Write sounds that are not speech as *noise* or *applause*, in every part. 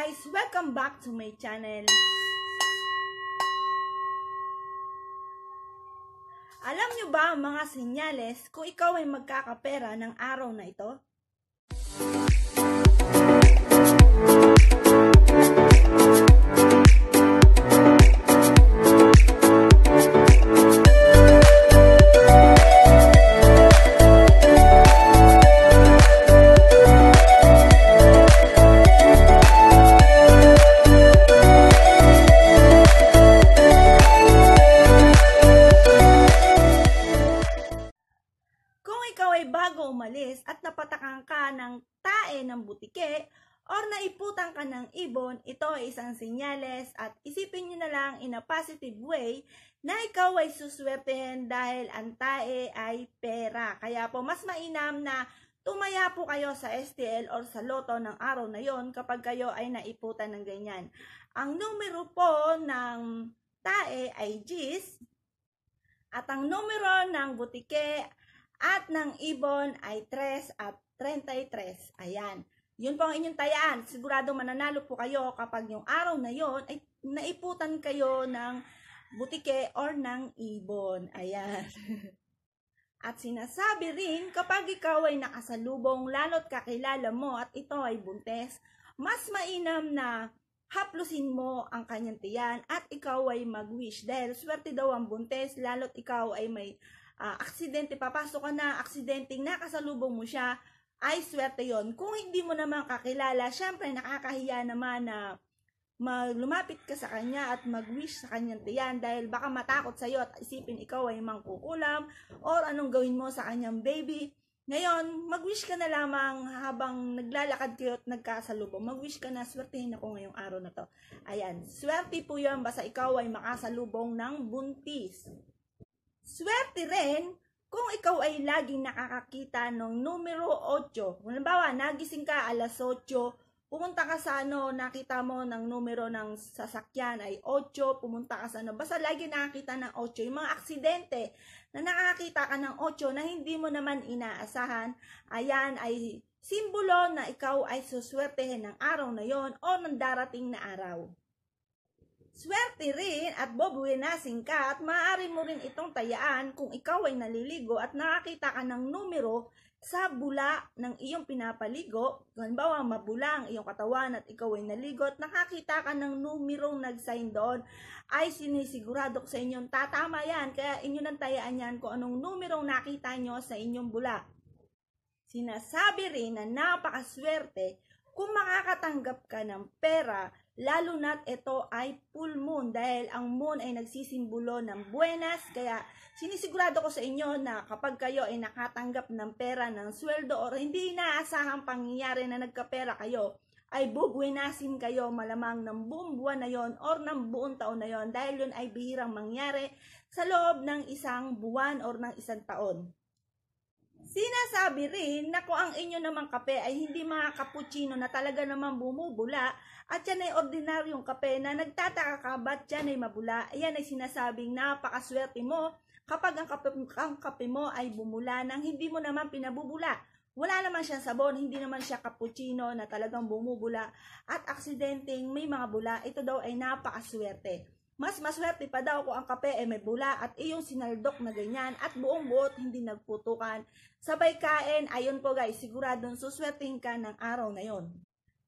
guys! Welcome back to my channel. Alam nyo ba mga senyales kung ikaw ay magkakapera ng araw na ito? pulis at napatakan ka ng tae ng butike or naiputang ka ng ibon, ito ay isang sinyales at isipin nyo na lang in a positive way na ikaw ay suswertehin dahil ang tae ay pera. Kaya po mas mainam na tumaya po kayo sa STL or sa loto ng araw na yon kapag kayo ay naiputan ng ganyan. Ang numero po ng tae ay Gs at ang numero ng butike at ng ibon ay 3 at 33. Ayan. Yun po ang inyong tayaan. Sigurado mananalo po kayo kapag yung araw na yon ay naiputan kayo ng butike or ng ibon. Ayan. *laughs* at sinasabi rin kapag ikaw ay nakasalubong lalo't kakilala mo at ito ay buntes, mas mainam na haplusin mo ang kanyang tiyan at ikaw ay mag-wish dahil swerte daw ang buntes lalo't ikaw ay may uh, aksidente, papasok ka na, aksidenteng nakasalubong mo siya, ay swerte yon. Kung hindi mo naman kakilala, syempre nakakahiya naman na lumapit ka sa kanya at mag-wish sa kanyang tiyan dahil baka matakot sa'yo at isipin ikaw ay mangkukulam or anong gawin mo sa kanyang baby. Ngayon, mag-wish ka na lamang habang naglalakad kayo at nagkasalubong. Mag-wish ka na, swertihin ako ngayong araw na to. Ayan, swerte po yun basta ikaw ay makasalubong ng buntis. Swerte rin kung ikaw ay laging nakakakita ng numero 8. Kung halimbawa, nagising ka alas 8, pumunta ka sa ano, nakita mo ng numero ng sasakyan ay 8, pumunta ka sa ano. Basta lagi nakakita ng 8. Yung mga aksidente na nakakita ka ng 8 na hindi mo naman inaasahan, ayan ay simbolo na ikaw ay suswertehin ng araw na yon o ng darating na araw. Swerte rin at bobuenasing ka at maaari mo rin itong tayaan kung ikaw ay naliligo at nakakita ka ng numero sa bula ng iyong pinapaligo. Halimbawa, mabula ang iyong katawan at ikaw ay naligo at nakakita ka ng numerong nag-sign doon ay sinisigurado ko sa inyong tatama yan. Kaya inyo nang tayaan yan kung anong numerong nakita nyo sa inyong bula. Sinasabi rin na napakaswerte kung makakatanggap ka ng pera Lalo na't ito ay full moon dahil ang moon ay nagsisimbolo ng buenas. Kaya sinisigurado ko sa inyo na kapag kayo ay nakatanggap ng pera ng sweldo o hindi inaasahang pangyayari na nagkapera kayo, ay bubuenasin kayo malamang ng buong buwan na yon or ng buong taon na yon dahil yun ay bihirang mangyari sa loob ng isang buwan or ng isang taon. Sinasabi rin na kung ang inyo namang kape ay hindi mga cappuccino na talaga naman bumubula at yan ay ordinaryong kape na nagtataka ka ba't yan ay mabula, yan ay sinasabing napakaswerte mo kapag ang kape, ang kape mo ay bumula nang hindi mo naman pinabubula. Wala naman siyang sabon, hindi naman siya cappuccino na talagang bumubula at aksidenteng may mga bula, ito daw ay napakaswerte. Mas maswerte pa daw kung ang kape ay may bula at iyong sinaldok na ganyan at buong buot hindi nagputukan. Sabay kain, ayun po guys, siguradong suswerting ka ng araw na yon.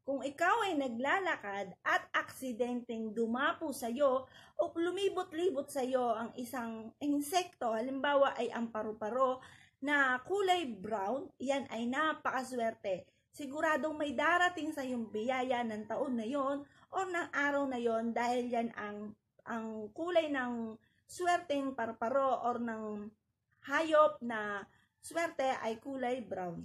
Kung ikaw ay naglalakad at aksidenteng dumapo sa iyo o lumibot-libot sa iyo ang isang insekto, halimbawa ay ang paru-paro na kulay brown, yan ay napakaswerte. Siguradong may darating sa iyong biyaya ng taon na yon o ng araw na yon dahil yan ang ang kulay ng swerteng parparo or ng hayop na swerte ay kulay brown.